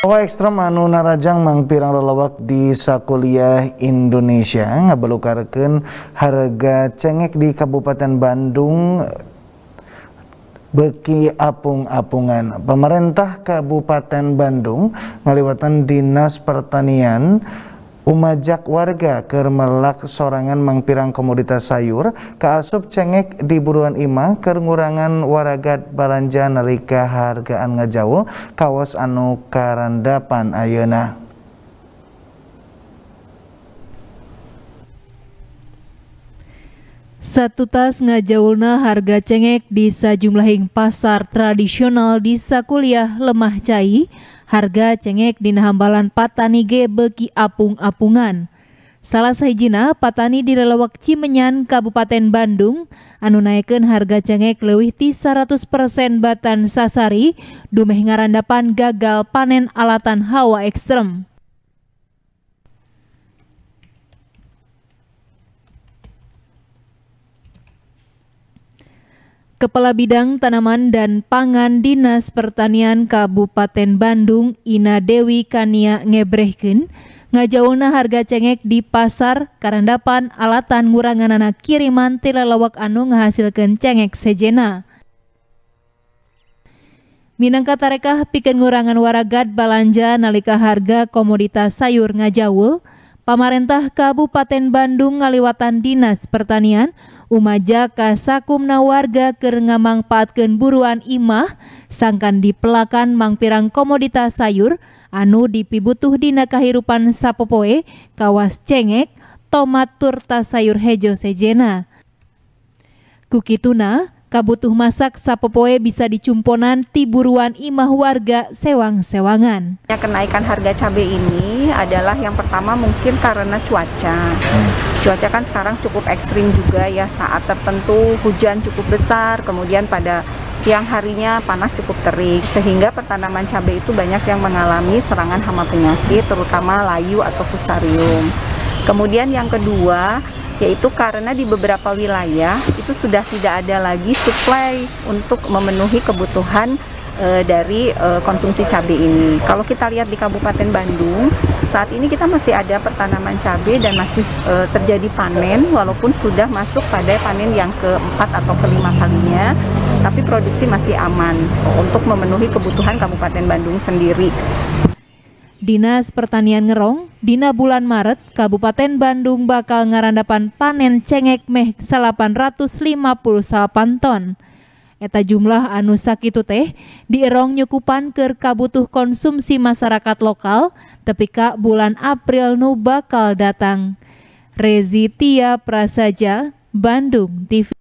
Oh ekstrem anu narajang mangpirang lelawak di sakuliah Indonesia ngabelukarkan harga cengek di Kabupaten Bandung beki apung-apungan pemerintah Kabupaten Bandung ngaliwatan Dinas Pertanian Umjak warga Kermelak sorangan mempirang kommoditas sayur, Kaasup cengek di buruan Ima, kerkurangan warragat baranja nelika hargagaan ngajaul, kas anu karandapan ayeuna. Satu tas ngajaulna harga cengek di sajumlahing pasar tradisional di Sakuliah Lemah Cai, harga cengek di Nahambalan patani ge beki apung-apungan. Salah sahijina patani di Lelewak Cimenyan, Kabupaten Bandung, anu naikkan harga cengek lewih ti 100% batan sasari, dumeh ngarandapan gagal panen alatan hawa ekstrem. Kepala Bidang Tanaman dan Pangan Dinas Pertanian Kabupaten Bandung, Ina Dewi Kania Ngebrehken, ngajauna harga cengek di pasar karandapan alatan ngurangan anak kiriman tilalawak anu ngehasilkan cengek sejena. Minangka tarekah pikir ngurangan waragad balanja nalika harga komoditas sayur ngajawul, pemerintah Kabupaten Bandung ngaliwatan Dinas Pertanian Umaja kasakumna warga kerenga mangpaatkeun buruan imah sangkan di pelakan mangpirang komoditas sayur anu dipibutuh dina kahirupan sapopoe kawas cengek tomat turta sayur hejo sejena. Kukituna, kabutuh masak sapopoe bisa dicumponan tiburuan imah warga sewang-sewangan. Kenaikan harga cabai ini adalah yang pertama mungkin karena cuaca. Hmm. Cuaca kan sekarang cukup ekstrim juga ya saat tertentu hujan cukup besar, kemudian pada siang harinya panas cukup terik sehingga pertanaman cabai itu banyak yang mengalami serangan hama penyakit terutama layu atau fusarium. Kemudian yang kedua yaitu karena di beberapa wilayah itu sudah tidak ada lagi supply untuk memenuhi kebutuhan e, dari e, konsumsi cabai ini. Kalau kita lihat di Kabupaten Bandung, saat ini kita masih ada pertanaman cabai dan masih e, terjadi panen walaupun sudah masuk pada panen yang keempat atau kelima kalinya, tapi produksi masih aman untuk memenuhi kebutuhan Kabupaten Bandung sendiri. Dinas Pertanian Ngerong, Dina bulan Maret, Kabupaten Bandung bakal ngarandapan panen cengek meh 858 ton. Eta jumlah anu sakitu teh dierong nyukupan ke kabutuh konsumsi masyarakat lokal tepika bulan April nu bakal datang. Rezitia Prasaja, Bandung TV.